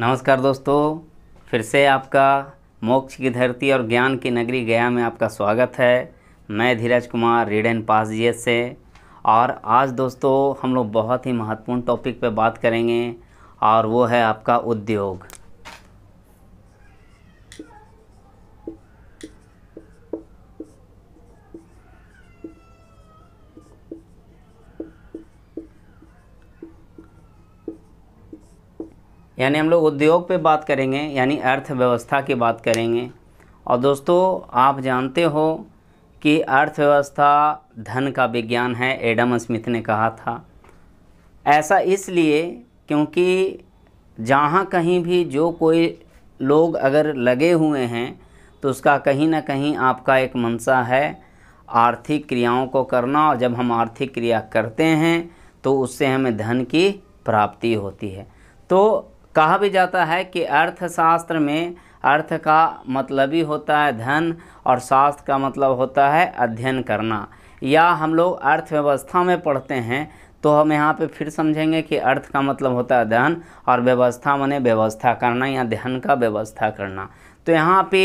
नमस्कार दोस्तों फिर से आपका मोक्ष की धरती और ज्ञान की नगरी गया में आपका स्वागत है मैं Dheeraj Kumar read and pass जी से और आज दोस्तों हम लोग बहुत ही महत्वपूर्ण टॉपिक पे बात करेंगे और वो है आपका उद्योग यानी हम लोग उद्योग पे बात करेंगे यानी अर्थव्यवस्था की बात करेंगे और दोस्तों आप जानते हो कि अर्थव्यवस्था धन का विज्ञान है एडम स्मिथ ने कहा था ऐसा इसलिए क्योंकि जहाँ कहीं भी जो कोई लोग अगर लगे हुए हैं तो उसका कहीं ना कहीं आपका एक मनसा है आर्थिक क्रियाओं को करना और जब हम आर्थिक क्रिया करते हैं तो उससे हमें धन की प्राप्ति होती है तो कहा भी जाता है कि अर्थशास्त्र में अर्थ का मतलब ही होता है धन और शास्त्र का मतलब होता है अध्ययन करना या हम लोग अर्थव्यवस्था में पढ़ते हैं तो हम यहाँ पे फिर समझेंगे कि अर्थ का मतलब होता है धन और व्यवस्था मने व्यवस्था करना या ध्यान का व्यवस्था करना तो यहाँ पे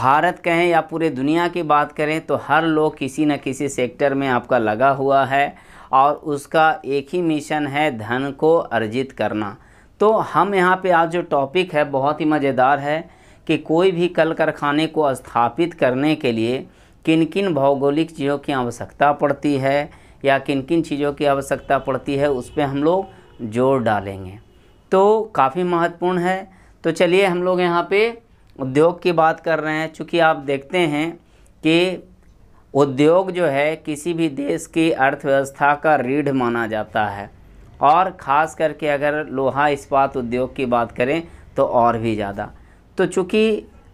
भारत कहें या पूरे दुनिया की बात करें तो हर लोग किसी न किसी सेक्टर में आपका लगा हुआ है और उसका एक ही मिशन है धन को अर्जित करना तो हम यहाँ पे आज जो टॉपिक है बहुत ही मज़ेदार है कि कोई भी कल कारखाने को स्थापित करने के लिए किन किन भौगोलिक चीज़ों की आवश्यकता पड़ती है या किन किन चीज़ों की आवश्यकता पड़ती है उस पर हम लोग जोर डालेंगे तो काफ़ी महत्वपूर्ण है तो चलिए हम लोग यहाँ पे उद्योग की बात कर रहे हैं चूँकि आप देखते हैं कि उद्योग जो है किसी भी देश की अर्थव्यवस्था का रीढ़ माना जाता है और ख़ास करके अगर लोहा इस्पात उद्योग की बात करें तो और भी ज़्यादा तो चूँकि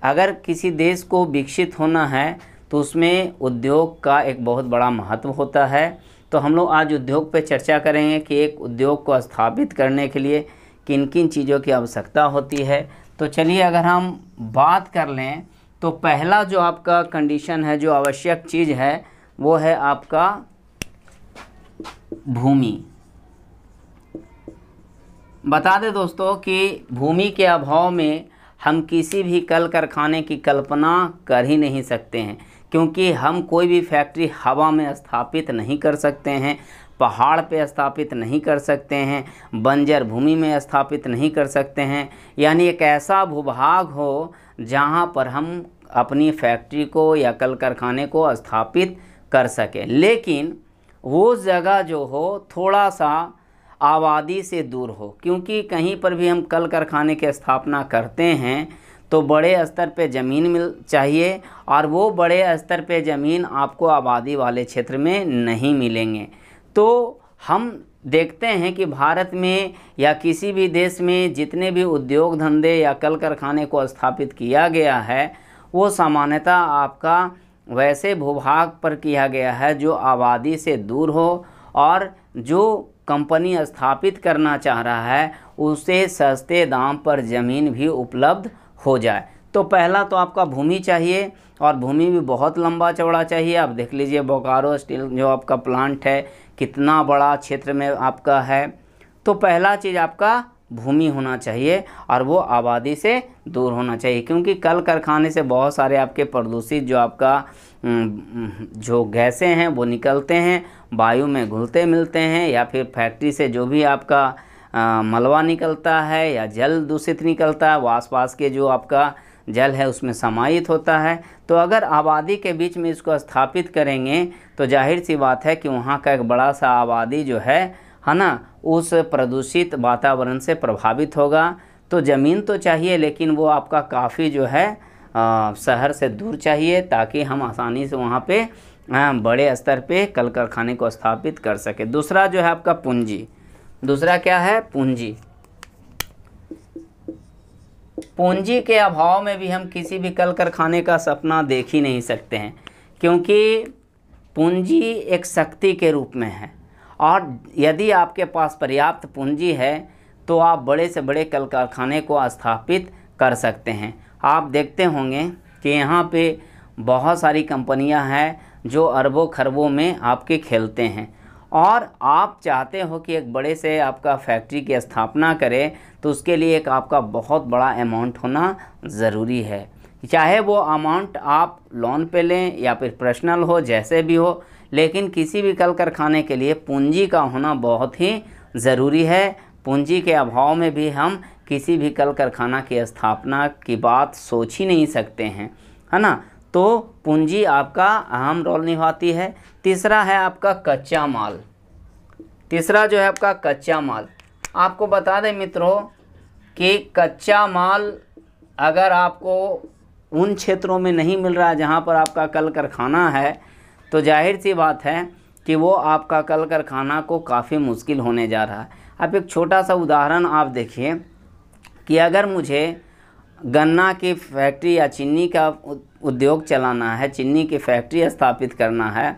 अगर किसी देश को विकसित होना है तो उसमें उद्योग का एक बहुत बड़ा महत्व होता है तो हम लोग आज उद्योग पर चर्चा करेंगे कि एक उद्योग को स्थापित करने के लिए किन किन चीज़ों की आवश्यकता होती है तो चलिए अगर हम बात कर लें तो पहला जो आपका कंडीशन है जो आवश्यक चीज़ है वो है आपका भूमि बता दें दोस्तों कि भूमि के अभाव में हम किसी भी कल कारखाने की कल्पना कर ही नहीं सकते हैं क्योंकि हम कोई भी फैक्ट्री हवा में स्थापित नहीं कर सकते हैं पहाड़ पे स्थापित नहीं कर सकते हैं बंजर भूमि में स्थापित नहीं कर सकते हैं यानी एक ऐसा भूभाग हो जहाँ पर हम अपनी फैक्ट्री को या कल कारखाने को स्थापित कर सकें लेकिन वो जगह जो हो थोड़ा सा आबादी से दूर हो क्योंकि कहीं पर भी हम कल कारखाने की स्थापना करते हैं तो बड़े स्तर पे ज़मीन मिल चाहिए और वो बड़े स्तर पे ज़मीन आपको आबादी वाले क्षेत्र में नहीं मिलेंगे तो हम देखते हैं कि भारत में या किसी भी देश में जितने भी उद्योग धंधे या कल कारखाने को स्थापित किया गया है वो सामान्यतः आपका वैसे भूभाग पर किया गया है जो आबादी से दूर हो और जो कंपनी स्थापित करना चाह रहा है उसे सस्ते दाम पर ज़मीन भी उपलब्ध हो जाए तो पहला तो आपका भूमि चाहिए और भूमि भी बहुत लंबा चौड़ा चाहिए आप देख लीजिए बोकारो स्टील जो आपका प्लांट है कितना बड़ा क्षेत्र में आपका है तो पहला चीज़ आपका भूमि होना चाहिए और वो आबादी से दूर होना चाहिए क्योंकि कल कारखाने से बहुत सारे आपके प्रदूषित जो आपका जो गैसें हैं वो निकलते हैं वायु में घुलते मिलते हैं या फिर फैक्ट्री से जो भी आपका मलबा मलवा निकलता है या जल दूषित निकलता है वो आसपास के जो आपका जल है उसमें समाहित होता है तो अगर आबादी के बीच में इसको स्थापित करेंगे तो जाहिर सी बात है कि वहाँ का एक बड़ा सा आबादी जो है है ना उस प्रदूषित वातावरण से प्रभावित होगा तो ज़मीन तो चाहिए लेकिन वो आपका काफ़ी जो है शहर से दूर चाहिए ताकि हम आसानी से वहाँ पे आ, बड़े स्तर पे कल कारखाने को स्थापित कर सके दूसरा जो है आपका पूंजी दूसरा क्या है पूंजी पूंजी के अभाव में भी हम किसी भी कल कारखाने का सपना देख ही नहीं सकते हैं क्योंकि पूंजी एक शक्ति के रूप में है और यदि आपके पास पर्याप्त पूंजी है तो आप बड़े से बड़े कल कारखाने को स्थापित कर सकते हैं आप देखते होंगे कि यहाँ पे बहुत सारी कंपनियाँ हैं जो अरबों खरबों में आपके खेलते हैं और आप चाहते हो कि एक बड़े से आपका फैक्ट्री की स्थापना करें तो उसके लिए एक आपका बहुत बड़ा अमाउंट होना ज़रूरी है चाहे वो अमाउंट आप लोन पे लें या फिर पर्सनल हो जैसे भी हो लेकिन किसी भी कल कारखाने के लिए पूंजी का होना बहुत ही ज़रूरी है पूंजी के अभाव में भी हम किसी भी कल कारखाना की स्थापना की बात सोच ही नहीं सकते हैं है ना तो पूंजी आपका अहम रोल निभाती है तीसरा है आपका कच्चा माल तीसरा जो है आपका कच्चा माल आपको बता दें मित्रों कि कच्चा माल अगर आपको उन क्षेत्रों में नहीं मिल रहा जहाँ पर आपका कल कारखाना है तो जाहिर सी बात है कि वो आपका कल कारखाना को काफ़ी मुश्किल होने जा रहा है अब एक छोटा सा उदाहरण आप देखिए कि अगर मुझे गन्ना की फैक्ट्री या चीनी का उद्योग चलाना है चीनी की फैक्ट्री स्थापित करना है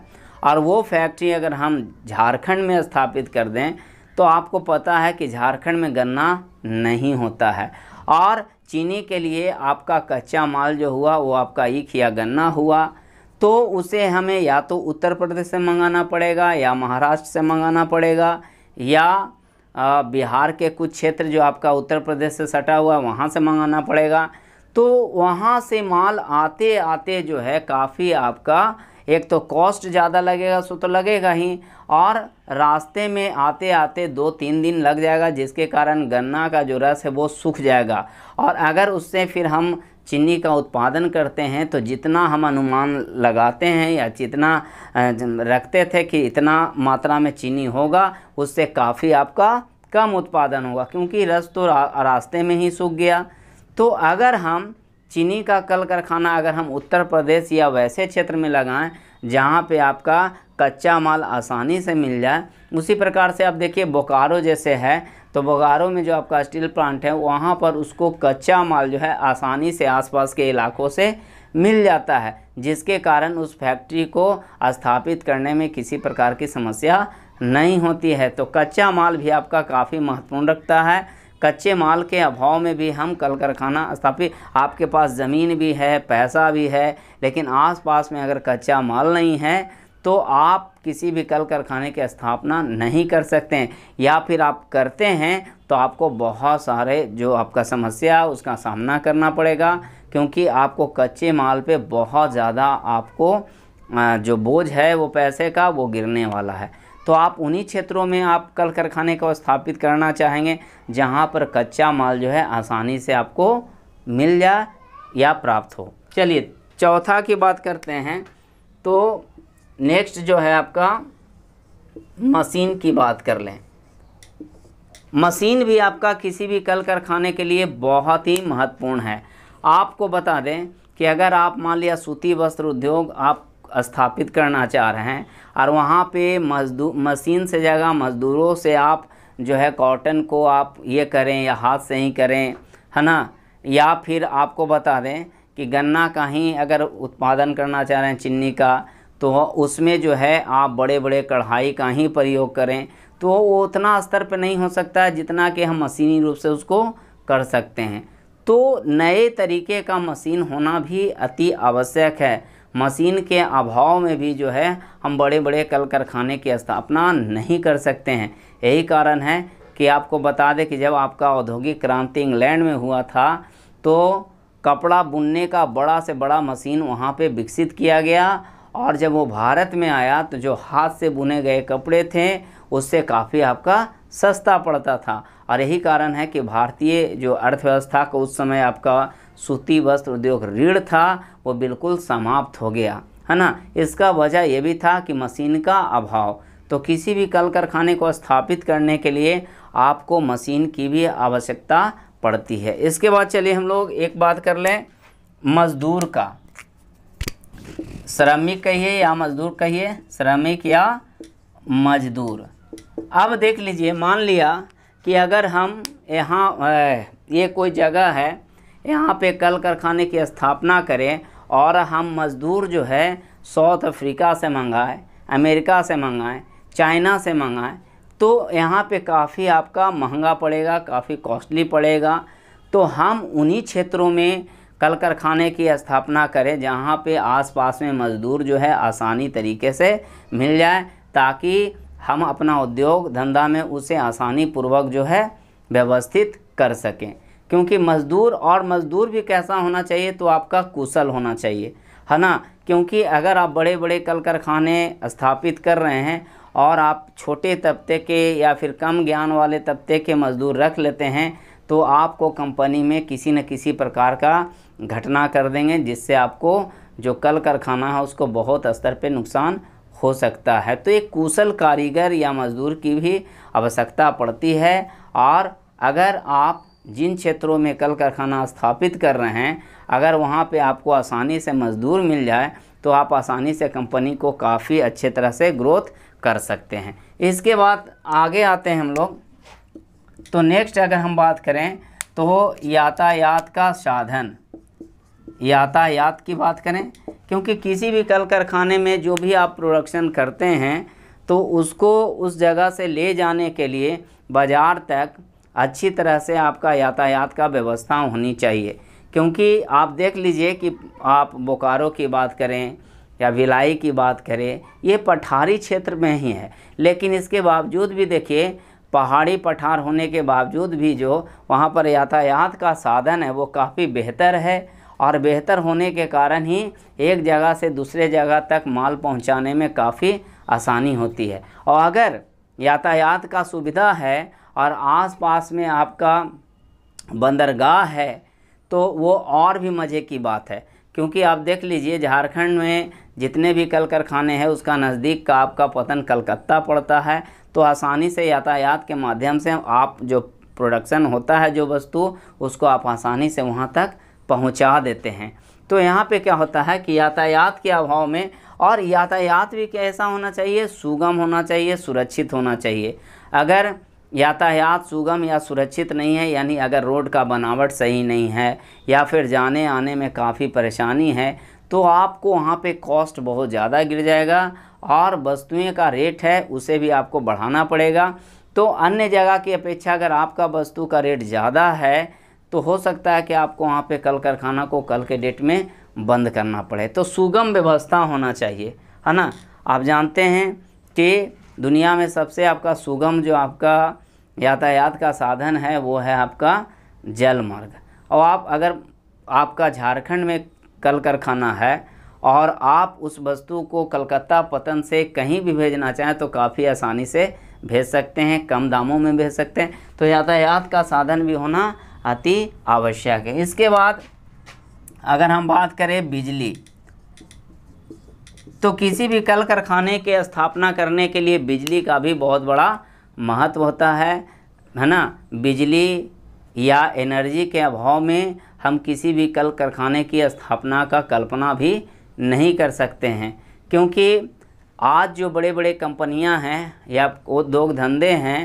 और वो फैक्ट्री अगर हम झारखंड में स्थापित कर दें तो आपको पता है कि झारखंड में गन्ना नहीं होता है और चीनी के लिए आपका कच्चा माल जो हुआ वो आपका ईख या गन्ना हुआ तो उसे हमें या तो उत्तर प्रदेश से मंगाना पड़ेगा या महाराष्ट्र से मंगाना पड़ेगा या बिहार के कुछ क्षेत्र जो आपका उत्तर प्रदेश से सटा हुआ वहाँ से मंगाना पड़ेगा तो वहाँ से माल आते आते जो है काफ़ी आपका एक तो कॉस्ट ज़्यादा लगेगा सो तो लगेगा ही और रास्ते में आते आते दो तीन दिन लग जाएगा जिसके कारण गन्ना का जो रस है वो सूख जाएगा और अगर उससे फिर हम चीनी का उत्पादन करते हैं तो जितना हम अनुमान लगाते हैं या जितना रखते थे कि इतना मात्रा में चीनी होगा उससे काफ़ी आपका कम उत्पादन होगा क्योंकि रस तो रा, रास्ते में ही सूख गया तो अगर हम चीनी का कल कारखाना अगर हम उत्तर प्रदेश या वैसे क्षेत्र में लगाएं जहाँ पे आपका कच्चा माल आसानी से मिल जाए उसी प्रकार से आप देखिए बोकारो जैसे है तो बोकारो में जो आपका स्टील प्लांट है वहाँ पर उसको कच्चा माल जो है आसानी से आसपास के इलाकों से मिल जाता है जिसके कारण उस फैक्ट्री को स्थापित करने में किसी प्रकार की समस्या नहीं होती है तो कच्चा माल भी आपका काफ़ी महत्वपूर्ण रखता है कच्चे माल के अभाव में भी हम कल कारखाना स्थापित आपके पास ज़मीन भी है पैसा भी है लेकिन आसपास में अगर कच्चा माल नहीं है तो आप किसी भी कल कारखाने की स्थापना नहीं कर सकते हैं या फिर आप करते हैं तो आपको बहुत सारे जो आपका समस्या है उसका सामना करना पड़ेगा क्योंकि आपको कच्चे माल पे बहुत ज़्यादा आपको जो बोझ है वो पैसे का वो गिरने वाला है तो आप उन्हीं क्षेत्रों में आप कल कारखाने को स्थापित करना चाहेंगे जहाँ पर कच्चा माल जो है आसानी से आपको मिल जाए या प्राप्त हो चलिए चौथा की बात करते हैं तो नेक्स्ट जो है आपका मशीन की बात कर लें मशीन भी आपका किसी भी कल कारखाने के लिए बहुत ही महत्वपूर्ण है आपको बता दें कि अगर आप मान लिया सूती वस्त्र उद्योग आप स्थापित करना चाह रहे हैं और वहाँ पे मजदूर मशीन से जगह मज़दूरों से आप जो है कॉटन को आप ये करें या हाथ से ही करें है ना या फिर आपको बता दें कि गन्ना का ही अगर उत्पादन करना चाह रहे हैं चीनी का तो उसमें जो है आप बड़े बड़े कढ़ाई का ही प्रयोग करें तो वो उतना स्तर पर नहीं हो सकता है जितना कि हम मशीनी रूप से उसको कर सकते हैं तो नए तरीके का मशीन होना भी अति आवश्यक है मशीन के अभाव में भी जो है हम बड़े बड़े कल कारखाने की स्थापना नहीं कर सकते हैं यही कारण है कि आपको बता दें कि जब आपका औद्योगिक क्रांति इंग्लैंड में हुआ था तो कपड़ा बुनने का बड़ा से बड़ा मशीन वहाँ पे विकसित किया गया और जब वो भारत में आया तो जो हाथ से बुने गए कपड़े थे उससे काफ़ी आपका सस्ता पड़ता था और यही कारण है कि भारतीय जो अर्थव्यवस्था को उस समय आपका सूती वस्त्र उद्योग ऋण था वो बिल्कुल समाप्त हो गया है ना इसका वजह यह भी था कि मशीन का अभाव तो किसी भी कल कारखाने को स्थापित करने के लिए आपको मशीन की भी आवश्यकता पड़ती है इसके बाद चलिए हम लोग एक बात कर लें मजदूर का श्रमिक कहिए या मजदूर कहिए श्रमिक या मजदूर अब देख लीजिए मान लिया कि अगर हम यहाँ ये कोई जगह है यहाँ पे कल कारखाने की स्थापना करें और हम मज़दूर जो है साउथ अफ्रीका से मंगाएं अमेरिका से मंगाएं चाइना से मंगाएं तो यहाँ पे काफ़ी आपका महंगा पड़ेगा काफ़ी कॉस्टली पड़ेगा तो हम उन्हीं क्षेत्रों में कल कारखाने की स्थापना करें जहाँ पे आसपास में मज़दूर जो है आसानी तरीके से मिल जाए ताकि हम अपना उद्योग धंधा में उसे आसानी पूर्वक जो है व्यवस्थित कर सकें क्योंकि मज़दूर और मज़दूर भी कैसा होना चाहिए तो आपका कुशल होना चाहिए है ना क्योंकि अगर आप बड़े बड़े कल कारखाने स्थापित कर रहे हैं और आप छोटे तबके के या फिर कम ज्ञान वाले तबके के मज़दूर रख लेते हैं तो आपको कंपनी में किसी न किसी प्रकार का घटना कर देंगे जिससे आपको जो कल कारखाना है उसको बहुत स्तर पर नुकसान हो सकता है तो एक कुशल कारीगर या मज़दूर की भी आवश्यकता पड़ती है और अगर आप जिन क्षेत्रों में कल कारखाना स्थापित कर रहे हैं अगर वहाँ पे आपको आसानी से मज़दूर मिल जाए तो आप आसानी से कंपनी को काफ़ी अच्छे तरह से ग्रोथ कर सकते हैं इसके बाद आगे आते हैं हम लोग तो नेक्स्ट अगर हम बात करें तो यातायात का साधन यातायात की बात करें क्योंकि किसी भी कल कारखाने में जो भी आप प्रोडक्शन करते हैं तो उसको उस जगह से ले जाने के लिए बाज़ार तक अच्छी तरह से आपका यातायात का व्यवस्था होनी चाहिए क्योंकि आप देख लीजिए कि आप बोकारो की बात करें या विलाई की बात करें ये पठारी क्षेत्र में ही है लेकिन इसके बावजूद भी देखिए पहाड़ी पठार होने के बावजूद भी जो वहाँ पर यातायात का साधन है वो काफ़ी बेहतर है और बेहतर होने के कारण ही एक जगह से दूसरे जगह तक माल पहुंचाने में काफ़ी आसानी होती है और अगर यातायात का सुविधा है और आसपास में आपका बंदरगाह है तो वो और भी मज़े की बात है क्योंकि आप देख लीजिए झारखंड में जितने भी कल कारखाने हैं उसका नज़दीक का आपका पतन कलकत्ता पड़ता है तो आसानी से यातायात के माध्यम से आप जो प्रोडक्शन होता है जो वस्तु उसको आप आसानी से वहाँ तक पहुंचा देते हैं तो यहाँ पे क्या होता है कि यातायात के अभाव में और यातायात भी कैसा होना चाहिए सुगम होना चाहिए सुरक्षित होना चाहिए अगर यातायात सुगम या सुरक्षित नहीं है यानी अगर रोड का बनावट सही नहीं है या फिर जाने आने में काफ़ी परेशानी है तो आपको वहाँ पे कॉस्ट बहुत ज़्यादा गिर जाएगा और वस्तुएँ का रेट है उसे भी आपको बढ़ाना पड़ेगा तो अन्य जगह की अपेक्षा अगर आपका वस्तु का रेट ज़्यादा है तो हो सकता है कि आपको वहाँ पे कल कारखाना को कल के डेट में बंद करना पड़े तो सुगम व्यवस्था होना चाहिए है ना आप जानते हैं कि दुनिया में सबसे आपका सुगम जो आपका यातायात का साधन है वो है आपका जल मार्ग और आप अगर आपका झारखंड में कल कारखाना है और आप उस वस्तु को कलकत्ता पतन से कहीं भी भेजना चाहें तो काफ़ी आसानी से भेज सकते हैं कम दामों में भेज सकते हैं तो यातायात का साधन भी होना अति आवश्यक है इसके बाद अगर हम बात करें बिजली तो किसी भी कल कारखाने के स्थापना करने के लिए बिजली का भी बहुत बड़ा महत्व होता है है ना बिजली या एनर्जी के अभाव में हम किसी भी कल कारखाने की स्थापना का कल्पना भी नहीं कर सकते हैं क्योंकि आज जो बड़े बड़े कंपनियां हैं या उद्योग धंधे हैं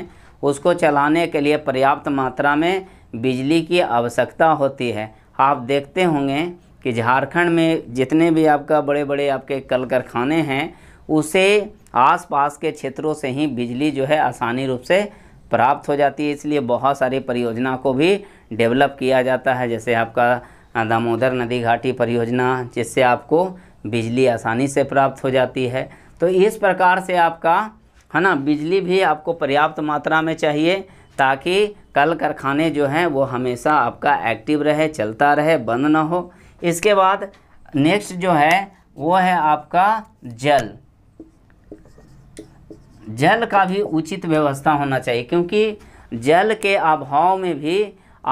उसको चलाने के लिए पर्याप्त मात्रा में बिजली की आवश्यकता होती है आप देखते होंगे कि झारखंड में जितने भी आपका बड़े बड़े आपके कल कारखाने हैं उसे आसपास के क्षेत्रों से ही बिजली जो है आसानी रूप से प्राप्त हो जाती है इसलिए बहुत सारी परियोजना को भी डेवलप किया जाता है जैसे आपका दामोदर नदी घाटी परियोजना जिससे आपको बिजली आसानी से प्राप्त हो जाती है तो इस प्रकार से आपका है ना बिजली भी आपको पर्याप्त मात्रा में चाहिए ताकि कल कारखाने जो हैं वो हमेशा आपका एक्टिव रहे चलता रहे बंद ना हो इसके बाद नेक्स्ट जो है वो है आपका जल जल का भी उचित व्यवस्था होना चाहिए क्योंकि जल के अभाव में भी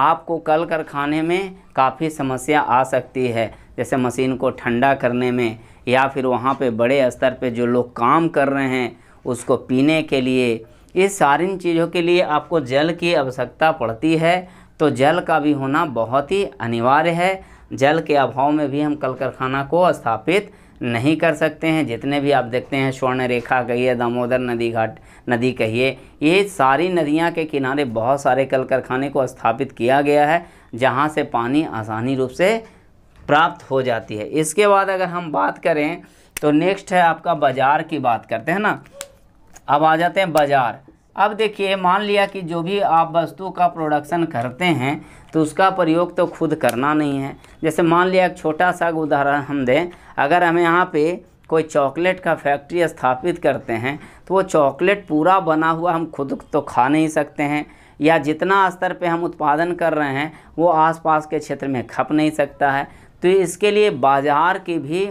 आपको कल कारखाने में काफ़ी समस्या आ सकती है जैसे मशीन को ठंडा करने में या फिर वहाँ पे बड़े स्तर पे जो लोग काम कर रहे हैं उसको पीने के लिए ये सारी चीज़ों के लिए आपको जल की आवश्यकता पड़ती है तो जल का भी होना बहुत ही अनिवार्य है जल के अभाव में भी हम कल कारखाना को स्थापित नहीं कर सकते हैं जितने भी आप देखते हैं स्वर्ण रेखा कहिए दामोदर नदी घाट नदी कहिए ये सारी नदियाँ के किनारे बहुत सारे कल कारखाने को स्थापित किया गया है जहाँ से पानी आसानी रूप से प्राप्त हो जाती है इसके बाद अगर हम बात करें तो नेक्स्ट है आपका बाज़ार की बात करते हैं ना अब आ जाते हैं बाज़ार अब देखिए मान लिया कि जो भी आप वस्तु का प्रोडक्शन करते हैं तो उसका प्रयोग तो खुद करना नहीं है जैसे मान लिया एक छोटा सा उदाहरण हम दें अगर हम यहाँ पे कोई चॉकलेट का फैक्ट्री स्थापित करते हैं तो वो चॉकलेट पूरा बना हुआ हम खुद तो खा नहीं सकते हैं या जितना स्तर पे हम उत्पादन कर रहे हैं वो आसपास के क्षेत्र में खप नहीं सकता है तो इसके लिए बाज़ार की भी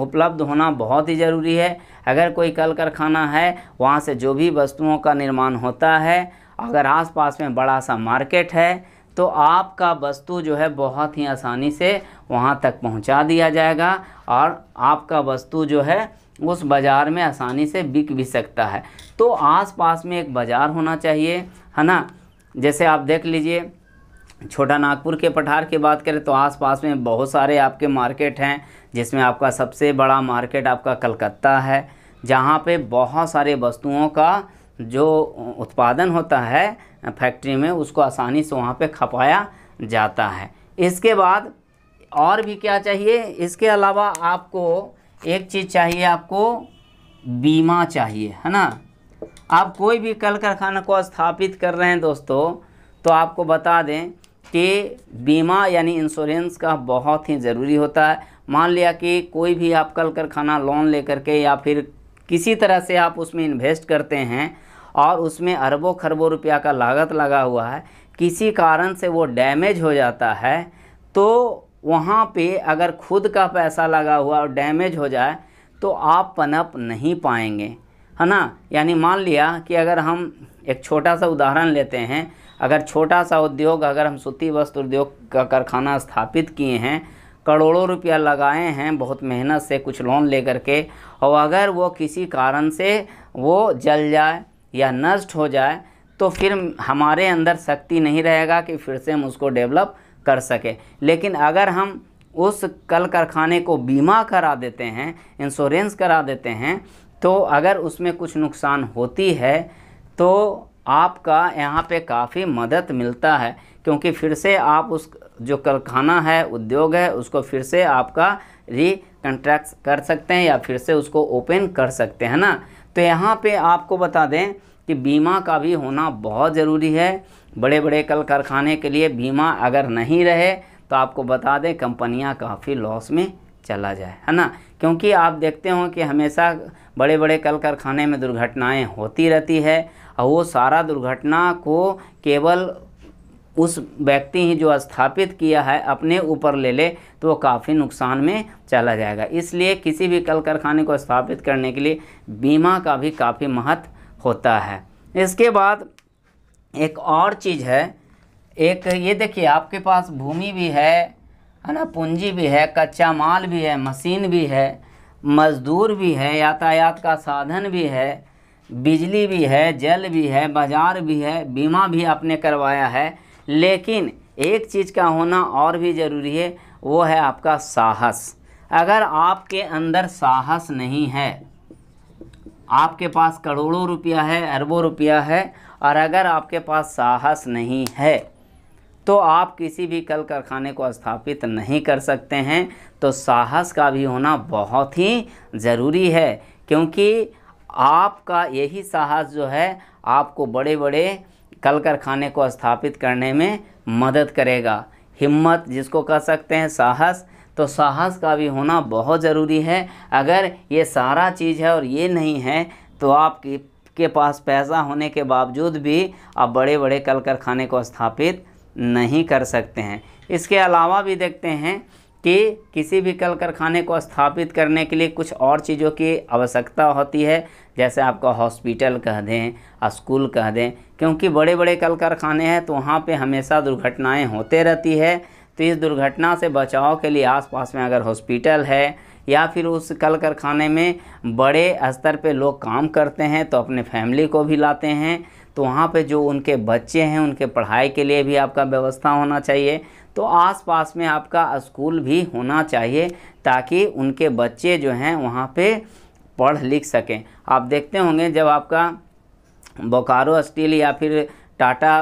उपलब्ध होना बहुत ही ज़रूरी है अगर कोई कल कारखाना है वहाँ से जो भी वस्तुओं का निर्माण होता है अगर आसपास में बड़ा सा मार्केट है तो आपका वस्तु जो है बहुत ही आसानी से वहाँ तक पहुँचा दिया जाएगा और आपका वस्तु जो है उस बाज़ार में आसानी से बिक भी सकता है तो आसपास में एक बाज़ार होना चाहिए है ना जैसे आप देख लीजिए छोटा नागपुर के पठार की बात करें तो आसपास में बहुत सारे आपके मार्केट हैं जिसमें आपका सबसे बड़ा मार्केट आपका कलकत्ता है जहाँ पे बहुत सारे वस्तुओं का जो उत्पादन होता है फैक्ट्री में उसको आसानी से वहाँ पे खपाया जाता है इसके बाद और भी क्या चाहिए इसके अलावा आपको एक चीज़ चाहिए आपको बीमा चाहिए है ना आप कोई भी कल कारखाना को स्थापित कर रहे हैं दोस्तों तो आपको बता दें कि बीमा यानी इंश्योरेंस का बहुत ही ज़रूरी होता है मान लिया कि कोई भी आप कल कर खाना लोन लेकर के या फिर किसी तरह से आप उसमें इन्वेस्ट करते हैं और उसमें अरबों खरबों रुपया का लागत लगा हुआ है किसी कारण से वो डैमेज हो जाता है तो वहाँ पे अगर खुद का पैसा लगा हुआ और डैमेज हो जाए तो आप पनप नहीं पाएंगे है ना यानी मान लिया कि अगर हम एक छोटा सा उदाहरण लेते हैं अगर छोटा सा उद्योग अगर हम सूती वस्त्र उद्योग का कारखाना स्थापित किए हैं करोड़ों रुपया लगाए हैं बहुत मेहनत से कुछ लोन लेकर के और अगर वो किसी कारण से वो जल जाए या नष्ट हो जाए तो फिर हमारे अंदर शक्ति नहीं रहेगा कि फिर से हम उसको डेवलप कर सके लेकिन अगर हम उस कल कारखाने को बीमा करा देते हैं इंश्योरेंस करा देते हैं तो अगर उसमें कुछ नुकसान होती है तो आपका यहाँ पे काफ़ी मदद मिलता है क्योंकि फिर से आप उस जो कारखाना है उद्योग है उसको फिर से आपका री कंट्रैक्ट कर सकते हैं या फिर से उसको ओपन कर सकते हैं ना तो यहाँ पे आपको बता दें कि बीमा का भी होना बहुत ज़रूरी है बड़े बड़े कल कारखाने के लिए बीमा अगर नहीं रहे तो आपको बता दें कंपनियाँ काफ़ी लॉस में चला जाए है ना क्योंकि आप देखते हो कि हमेशा बड़े बड़े कल कारखाने में दुर्घटनाएं होती रहती है और वो सारा दुर्घटना को केवल उस व्यक्ति ही जो स्थापित किया है अपने ऊपर ले ले तो वो काफ़ी नुकसान में चला जाएगा इसलिए किसी भी कल कारखाने को स्थापित करने के लिए बीमा का भी काफ़ी महत्व होता है इसके बाद एक और चीज़ है एक ये देखिए आपके पास भूमि भी है है ना पूंजी भी है कच्चा माल भी है मशीन भी है मज़दूर भी है यातायात का साधन भी है बिजली भी है जल भी है बाज़ार भी है बीमा भी आपने करवाया है लेकिन एक चीज़ का होना और भी ज़रूरी है वो है आपका साहस अगर आपके अंदर साहस नहीं है आपके पास करोड़ों रुपया है अरबों रुपया है और अगर आपके पास साहस नहीं है तो आप किसी भी कल कारखाने को स्थापित नहीं कर सकते हैं तो साहस का भी होना बहुत ही ज़रूरी है क्योंकि आपका यही साहस जो है आपको बड़े बड़े कल कारखाने को स्थापित करने में मदद करेगा हिम्मत जिसको कह सकते हैं साहस तो साहस का भी होना बहुत ज़रूरी है अगर ये सारा चीज़ है और ये नहीं है तो आपके के पास पैसा होने के बावजूद भी आप बड़े बड़े कल कारखाने को स्थापित नहीं कर सकते हैं इसके अलावा भी देखते हैं कि किसी भी कल कारखाने को स्थापित करने के लिए कुछ और चीज़ों की आवश्यकता होती है जैसे आपका हॉस्पिटल कह दें स्कूल कह दें क्योंकि बड़े बड़े कल कारखाने हैं तो वहाँ पे हमेशा दुर्घटनाएं होते रहती है तो इस दुर्घटना से बचाव के लिए आसपास में अगर हॉस्पिटल है या फिर उस कल कारखाने में बड़े स्तर पे लोग काम करते हैं तो अपने फैमिली को भी लाते हैं तो वहाँ पे जो उनके बच्चे हैं उनके पढ़ाई के लिए भी आपका व्यवस्था होना चाहिए तो आसपास में आपका स्कूल भी होना चाहिए ताकि उनके बच्चे जो हैं वहाँ पे पढ़ लिख सकें आप देखते होंगे जब आपका बोकारो स्टील या फिर टाटा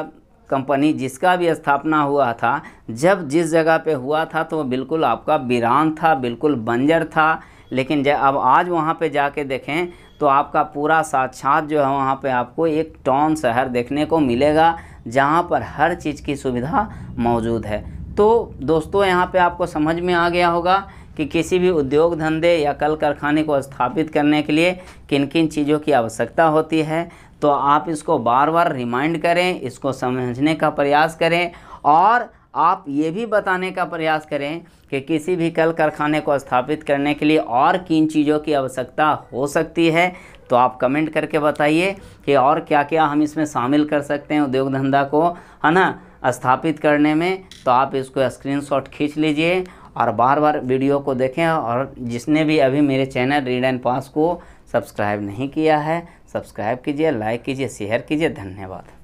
कंपनी जिसका भी स्थापना हुआ था जब जिस जगह पे हुआ था तो बिल्कुल आपका वीरान था बिल्कुल बंजर था लेकिन जब अब आज वहाँ पे जाके देखें तो आपका पूरा साक्षात जो है वहाँ पे आपको एक टाउन शहर देखने को मिलेगा जहाँ पर हर चीज़ की सुविधा मौजूद है तो दोस्तों यहाँ पे आपको समझ में आ गया होगा कि किसी भी उद्योग धंधे या कल कारखाने को स्थापित करने के लिए किन किन चीज़ों की आवश्यकता होती है तो आप इसको बार बार रिमाइंड करें इसको समझने का प्रयास करें और आप ये भी बताने का प्रयास करें कि किसी भी कल कारखाने को स्थापित करने के लिए और किन चीज़ों की आवश्यकता हो सकती है तो आप कमेंट करके बताइए कि और क्या क्या हम इसमें शामिल कर सकते हैं उद्योग धंधा को है ना स्थापित करने में तो आप इसको स्क्रीनशॉट खींच लीजिए और बार बार वीडियो को देखें और जिसने भी अभी मेरे चैनल रीड एंड पास को सब्सक्राइब नहीं किया है सब्सक्राइब कीजिए लाइक कीजिए शेयर कीजिए धन्यवाद